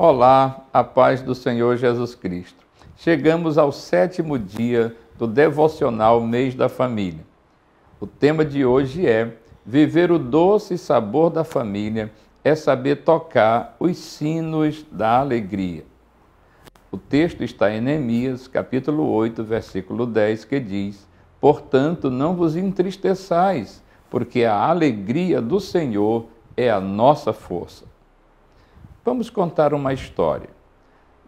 Olá, a paz do Senhor Jesus Cristo. Chegamos ao sétimo dia do devocional Mês da Família. O tema de hoje é Viver o doce sabor da família é saber tocar os sinos da alegria. O texto está em Neemias, capítulo 8, versículo 10, que diz: Portanto, não vos entristeçais, porque a alegria do Senhor é a nossa força. Vamos contar uma história.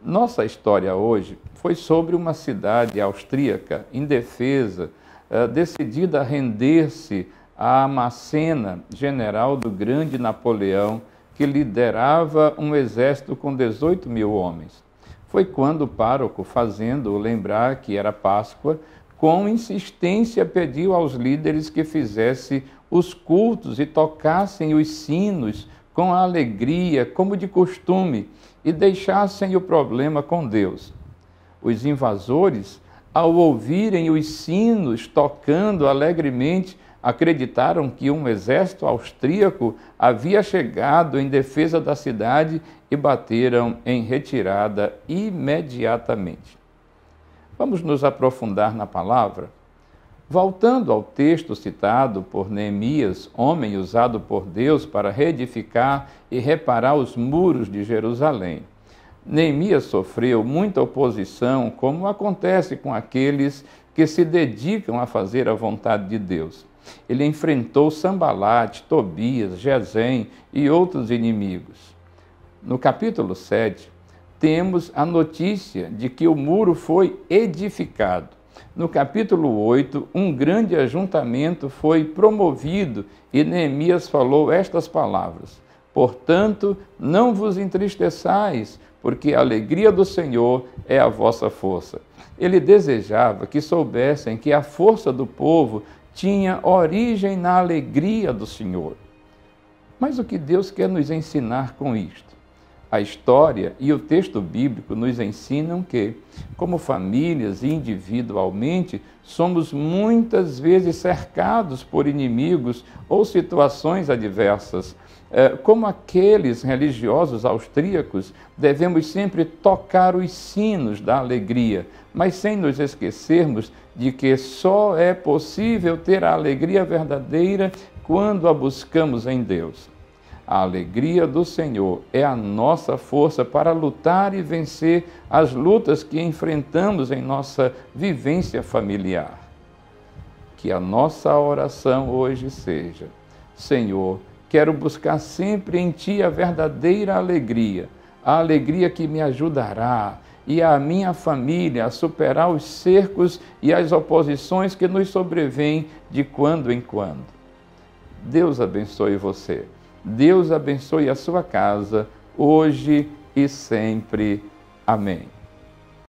Nossa história hoje foi sobre uma cidade austríaca indefesa, eh, decidida a render-se à Macena, general do grande Napoleão, que liderava um exército com 18 mil homens. Foi quando o pároco, fazendo-o lembrar que era Páscoa, com insistência pediu aos líderes que fizessem os cultos e tocassem os sinos com a alegria, como de costume, e deixassem o problema com Deus. Os invasores, ao ouvirem os sinos tocando alegremente, acreditaram que um exército austríaco havia chegado em defesa da cidade e bateram em retirada imediatamente. Vamos nos aprofundar na palavra? Voltando ao texto citado por Neemias, homem usado por Deus para reedificar e reparar os muros de Jerusalém. Neemias sofreu muita oposição, como acontece com aqueles que se dedicam a fazer a vontade de Deus. Ele enfrentou Sambalate, Tobias, Gesem e outros inimigos. No capítulo 7, temos a notícia de que o muro foi edificado no capítulo 8, um grande ajuntamento foi promovido e Neemias falou estas palavras: Portanto, não vos entristeçais, porque a alegria do Senhor é a vossa força. Ele desejava que soubessem que a força do povo tinha origem na alegria do Senhor. Mas o que Deus quer nos ensinar com isto? A história e o texto bíblico nos ensinam que, como famílias e individualmente, somos muitas vezes cercados por inimigos ou situações adversas. É, como aqueles religiosos austríacos, devemos sempre tocar os sinos da alegria, mas sem nos esquecermos de que só é possível ter a alegria verdadeira quando a buscamos em Deus. A alegria do Senhor é a nossa força para lutar e vencer as lutas que enfrentamos em nossa vivência familiar. Que a nossa oração hoje seja: Senhor, quero buscar sempre em Ti a verdadeira alegria, a alegria que me ajudará e a minha família a superar os cercos e as oposições que nos sobrevêm de quando em quando. Deus abençoe você. Deus abençoe a sua casa, hoje e sempre. Amém.